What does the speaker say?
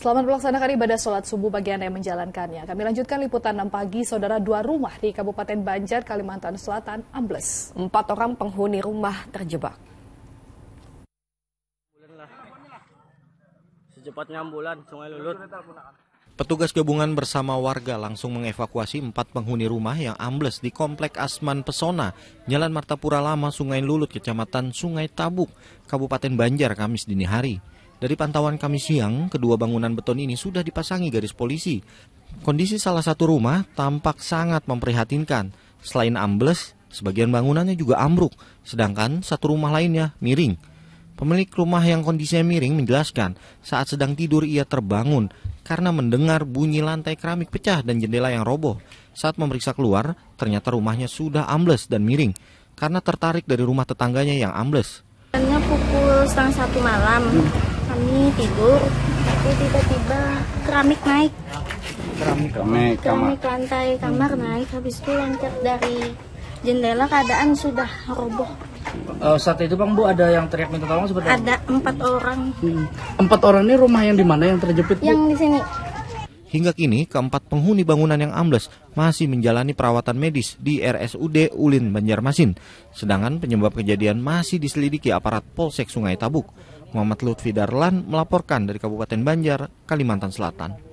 Selamat melaksanakan ibadah sholat subuh bagi Anda yang menjalankannya. Kami lanjutkan liputan 6 pagi, saudara dua rumah di Kabupaten Banjar, Kalimantan Selatan, ambles. Empat orang penghuni rumah terjebak. Secepatnya ambulan, sungai lulut. Petugas gabungan bersama warga langsung mengevakuasi empat penghuni rumah yang ambles di Komplek Asman Pesona, Jalan Martapura Lama, Sungai Lulut, Kecamatan Sungai Tabuk, Kabupaten Banjar, Kamis dini hari. Dari pantauan kami siang, kedua bangunan beton ini sudah dipasangi garis polisi. Kondisi salah satu rumah tampak sangat memprihatinkan. Selain ambles, sebagian bangunannya juga ambruk, sedangkan satu rumah lainnya miring. Pemilik rumah yang kondisinya miring menjelaskan, saat sedang tidur ia terbangun karena mendengar bunyi lantai keramik pecah dan jendela yang roboh. Saat memeriksa keluar, ternyata rumahnya sudah ambles dan miring karena tertarik dari rumah tetangganya yang ambles. Pukul setengah satu malam, ini tidur tapi tiba-tiba keramik naik keramik keramik, keramik lantai kamar hmm. naik habis itu lancar dari jendela keadaan sudah roboh uh, saat itu bang bu ada yang teriak minta tolong seperti ada empat orang hmm. empat orang ini rumah yang di mana yang terjepit yang di sini Hingga kini, keempat penghuni bangunan yang ambles masih menjalani perawatan medis di RSUD Ulin Banjarmasin. Sedangkan penyebab kejadian masih diselidiki aparat Polsek Sungai Tabuk. Muhammad Lutfi Darlan melaporkan dari Kabupaten Banjar, Kalimantan Selatan.